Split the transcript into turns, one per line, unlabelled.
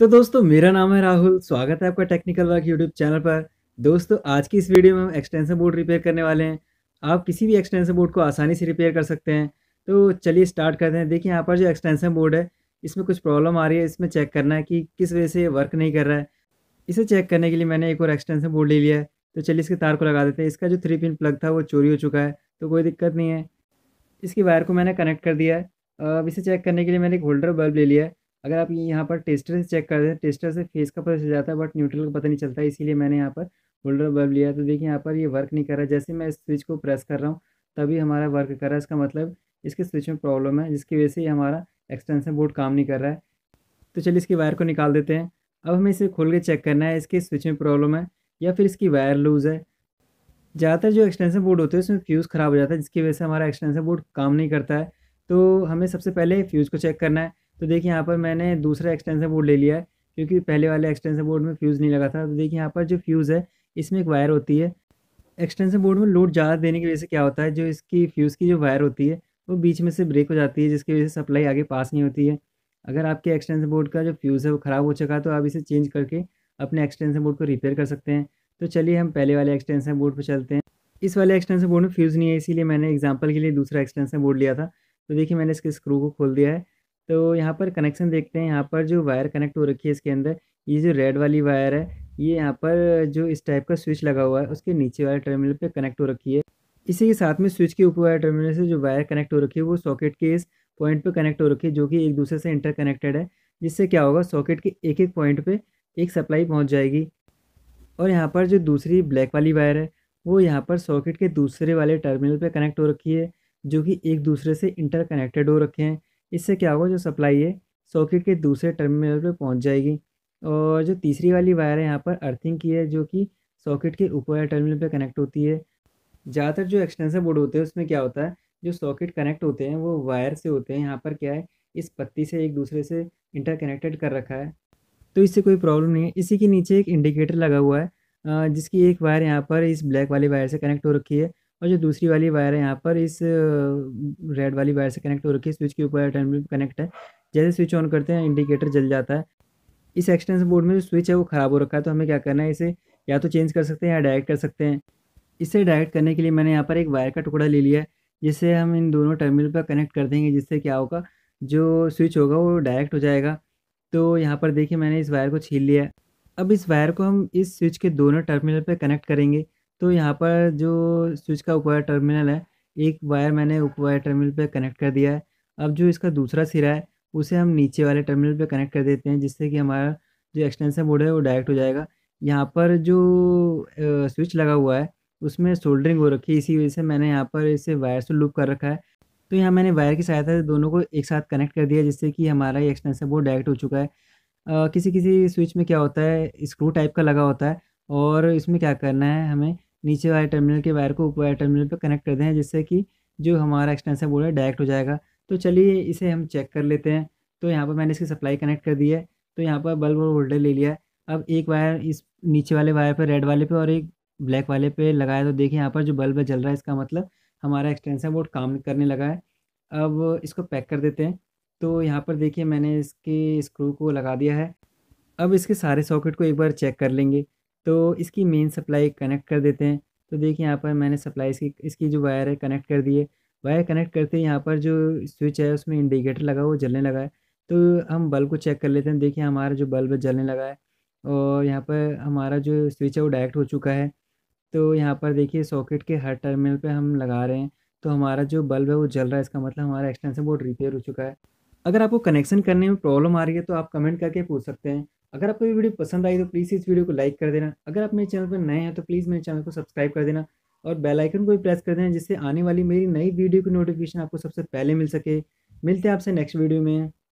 तो दोस्तों मेरा नाम है राहुल स्वागत है आपका टेक्निकल वर्क यूट्यूब चैनल पर दोस्तों आज की इस वीडियो में हम एक्सटेंशन बोर्ड रिपेयर करने वाले हैं आप किसी भी एक्सटेंशन बोर्ड को आसानी से रिपेयर कर सकते हैं तो चलिए स्टार्ट करते हैं देखिए यहाँ पर जो एक्सटेंशन बोर्ड है इसमें कुछ प्रॉब्लम आ रही है इसमें चेक करना है कि किस वजह से वर्क नहीं कर रहा है इसे चेक करने के लिए मैंने एक और एक्सटेंशन बोर्ड ले लिया है तो चलिए इसके तार को लगा देते हैं इसका जो थ्री पिन प्लग था वो चोरी हो चुका है तो कोई दिक्कत नहीं है इसकी वायर को मैंने कनेक्ट कर दिया है अब इसे चेक करने के लिए मैंने एक होल्डर बल्ब ले लिया है अगर आप यहाँ पर टेस्टर से चेक कर हैं टेस्टर से फेस का पता चल जाता है बट न्यूट्रल का पता नहीं चलता इसीलिए मैंने यहाँ पर होल्डर बल्ब लिया तो देखिए यहाँ पर ये वर्क नहीं कर रहा जैसे मैं इस स्विच को प्रेस कर रहा हूँ तभी हमारा वर्क कर रहा है इसका मतलब इसके स्विच में प्रॉब्लम है जिसकी वजह से ये हमारा एक्सटेंशन बोर्ड काम नहीं कर रहा है तो चलिए इसकी वायर को निकाल देते हैं अब हमें इसे खोल के चेक करना है इसके स्विच में प्रॉब्लम है या फिर इसकी वायर लूज़ है ज़्यादातर जो एक्सटेंशन बोर्ड होते हैं उसमें फ्यूज़ ख़राब हो जाता है जिसकी वजह से हमारा एक्सटेंशन बोर्ड काम नहीं करता है तो हमें सबसे पहले फ्यूज़ को चेक करना है तो देखिए यहाँ पर मैंने दूसरा एक्सटेंसन बोर्ड ले लिया है क्योंकि पहले वाले एक्सटेंसन बोर्ड में फ्यूज़ नहीं लगा था तो देखिए यहाँ पर जो फ्यूज़ है इसमें एक वायर होती है एक्सटेंशन बोर्ड में लोड ज़्यादा देने की वजह से क्या होता है जो इसकी फ्यूज़ की जो वायर होती है वो बीच में से ब्रेक हो जाती है जिसकी वजह से सप्लाई आगे पास नहीं होती है अगर आपके एक्सटेंशन बोर्ड का जो फ्यूज़ है वो ख़राब हो चुका है तो आप इसे चेंज करके अपने एक्सटेंशन बोर्ड को रिपेयर कर सकते हैं तो चलिए हम पहले वाले एक्सटेंशन बोर्ड पर चलते हैं इस वाले एक्सटेंसन बोर्ड में फ्यूज़ नहीं है इसीलिए मैंने एग्जाम्पल के लिए दूसरा एक्सटेंसन बोर्ड लिया था तो देखिए मैंने इसके स्क्रू को खोल दिया है तो यहाँ पर कनेक्शन देखते हैं यहाँ पर जो वायर कनेक्ट हो रखी है इसके अंदर ये जो रेड वाली वायर है ये यहाँ पर जो इस टाइप का स्विच लगा हुआ है उसके नीचे वाले टर्मिनल पे कनेक्ट हो रखी है इसी के साथ में स्विच के ऊपर वाले टर्मिनल से जो वायर कनेक्ट हो रखी है वो सॉकेट के इस पॉइंट पे कनेक्ट हो रखी है जो कि एक दूसरे से इंटर कनेक्टेड है जिससे क्या होगा सॉकेट के एक एक पॉइंट पर एक सप्लाई पहुँच जाएगी और यहाँ पर जो दूसरी ब्लैक वाली वायर है वो यहाँ पर सॉकेट के दूसरे वाले टर्मिनल पर कनेक्ट हो रखी है जो कि एक दूसरे से इंटर कनेक्टेड हो रखे हैं इससे क्या होगा जो सप्लाई है सॉकेट के दूसरे टर्मिनल पर पहुँच जाएगी और जो तीसरी वाली वायर है यहाँ पर अर्थिंग की है जो कि सॉकेट के ऊपर टर्मिनल पर कनेक्ट होती है ज़्यादातर जो एक्सटेंसर बोर्ड होते हैं उसमें क्या होता है जो सॉकेट कनेक्ट होते हैं वो वायर से होते हैं यहाँ पर क्या है इस पत्ती से एक दूसरे से इंटरकनेक्टेड कर रखा है तो इससे कोई प्रॉब्लम नहीं है इसी के नीचे एक इंडिकेटर लगा हुआ है जिसकी एक वायर यहाँ पर इस ब्लैक वाली वायर से कनेक्ट हो रखी है और जो दूसरी वाली वायर है यहाँ पर इस रेड वाली वायर से कनेक्ट हो रखी है स्विच के ऊपर टर्मिनल कनेक्ट है जैसे स्विच ऑन करते हैं इंडिकेटर जल जाता है इस एक्सटेंशन बोर्ड में जो स्विच है वो ख़राब हो रखा है तो हमें क्या करना है इसे या तो चेंज कर सकते हैं या डायरेक्ट कर सकते हैं इसे डायरेक्ट करने के लिए मैंने यहाँ पर एक वायर का टुकड़ा ले लिया है जिसे हम इन दोनों टर्मिनल पर कनेक्ट कर देंगे जिससे क्या होगा जो स्विच होगा वो डायरेक्ट हो जाएगा तो यहाँ पर देखिए मैंने इस वायर को छीन लिया अब इस वायर को हम इस स्विच के दोनों टर्मिनल पर कनेक्ट करेंगे तो यहाँ पर जो स्विच का ऊपर टर्मिनल है एक वायर मैंने ऊपर टर्मिनल पे कनेक्ट कर दिया है अब जो इसका दूसरा सिरा है उसे हम नीचे वाले टर्मिनल पे कनेक्ट कर देते हैं जिससे कि हमारा जो एक्सटेंसन बोर्ड है वो डायरेक्ट हो जाएगा यहाँ पर जो स्विच लगा हुआ है उसमें सोल्डरिंग हो रखी है इसी वजह से मैंने यहाँ पर इसे वायर से लूप कर रखा है तो यहाँ मैंने वायर की सहायता से दोनों को एक साथ कनेक्ट कर दिया जिससे कि हमारा ये एक्सटेंसन बोर्ड डायरेक्ट हो चुका है आ, किसी किसी स्विच में क्या होता है स्क्रू टाइप का लगा होता है और इसमें क्या करना है हमें नीचे वाले टर्मिनल के वायर को ऊपर वाले टर्मिनल पर कनेक्ट कर दें जिससे कि जो हमारा एक्सटेंसर बोर्ड है डायरेक्ट हो जाएगा तो चलिए इसे हम चेक कर लेते हैं तो यहाँ पर मैंने इसकी सप्लाई कनेक्ट कर दी है तो यहाँ पर बल्ब और होल्डर ले लिया है अब एक वायर इस नीचे वाले वायर पर रेड वाले पर और एक ब्लैक वाले पर लगाया तो देखिए यहाँ पर जो बल्ब जल रहा है इसका मतलब हमारा एक्सटेंसर बोर्ड काम करने लगा है अब इसको पैक कर देते हैं तो यहाँ पर देखिए मैंने इसके स्क्रू को लगा दिया है अब इसके सारे सॉकेट को एक बार चेक कर लेंगे तो इसकी मेन सप्लाई कनेक्ट कर देते हैं तो देखिए यहाँ पर मैंने सप्लाई इसकी इसकी जो वायर है कनेक्ट कर दी है वायर कनेक्ट करते ही यहाँ पर जो स्विच है उसमें इंडिकेटर लगा हुआ जलने लगा है तो हम बल्ब को चेक कर लेते हैं देखिए हमारा जो बल्ब जलने लगा है और यहाँ पर हमारा जो स्विच है वो डायरेक्ट हो चुका है तो यहाँ पर देखिए सॉकेट के हर टर्मिनल पर हम लगा रहे हैं तो हमारा जो बल्ब है वो जल रहा है इसका मतलब हमारा एक्सटेंसन बोर्ड रिपेयर हो चुका है अगर आपको कनेक्शन करने में प्रॉब्लम आ रही है तो आप कमेंट करके पूछ सकते हैं अगर आपको ये वीडियो पसंद आई तो प्लीज़ इस वीडियो को लाइक कर देना अगर आप मेरे चैनल पर नए हैं तो प्लीज़ मेरे चैनल को सब्सक्राइब कर देना और बेल आइकन को भी प्रेस कर देना जिससे आने वाली मेरी नई वीडियो की नोटिफिकेशन आपको सबसे पहले मिल सके मिलते हैं आपसे नेक्स्ट वीडियो में